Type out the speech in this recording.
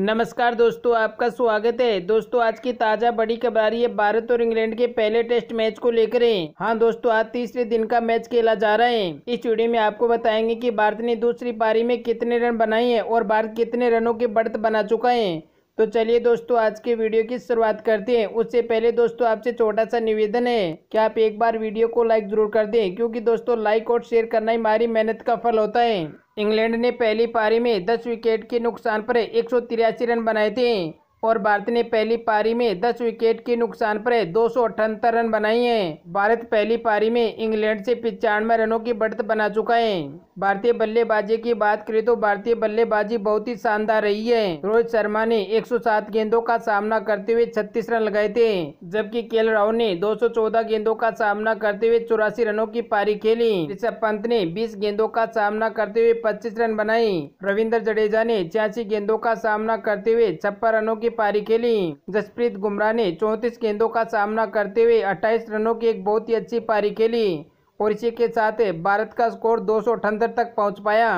नमस्कार दोस्तों आपका स्वागत है दोस्तों आज की ताज़ा बड़ी खबर आ रही है भारत और इंग्लैंड के पहले टेस्ट मैच को लेकर है हाँ दोस्तों आज तीसरे दिन का मैच खेला जा रहा है इस वीडियो में आपको बताएंगे कि भारत ने दूसरी पारी में कितने रन बनाए हैं और भारत कितने रनों के बढ़त बना चुका है तो चलिए दोस्तों आज के वीडियो की शुरुआत करते हैं उससे पहले दोस्तों आपसे छोटा सा निवेदन है कि आप एक बार वीडियो को लाइक जरूर कर दें क्योंकि दोस्तों लाइक और शेयर करना ही हमारी मेहनत का फल होता है इंग्लैंड ने पहली पारी में दस विकेट के नुकसान पर एक रन बनाए थे और भारत ने पहली पारी में 10 विकेट के नुकसान पर दो रन बनाए हैं भारत पहली पारी में इंग्लैंड से पिचानवे रनों की बढ़त बना चुका है भारतीय बल्लेबाजी की बात करें तो भारतीय बल्लेबाजी बहुत ही शानदार रही है रोहित शर्मा ने 107 गेंदों का सामना करते हुए 36 रन लगाए थे जबकि के राहुल ने 214 गेंदों का सामना करते हुए चौरासी रनों की पारी खेली ऋषभ पंत ने बीस गेंदों का सामना करते हुए पच्चीस रन बनाए रविन्द्र जडेजा ने छियासी गेंदों का सामना करते हुए छप्पन रनों की की पारी खेली जसप्रीत गुमराह ने चौंतीस गेंदों का सामना करते हुए अट्ठाईस रनों की एक बहुत ही अच्छी पारी खेली और इसी के साथ भारत का स्कोर दो तक पहुंच पाया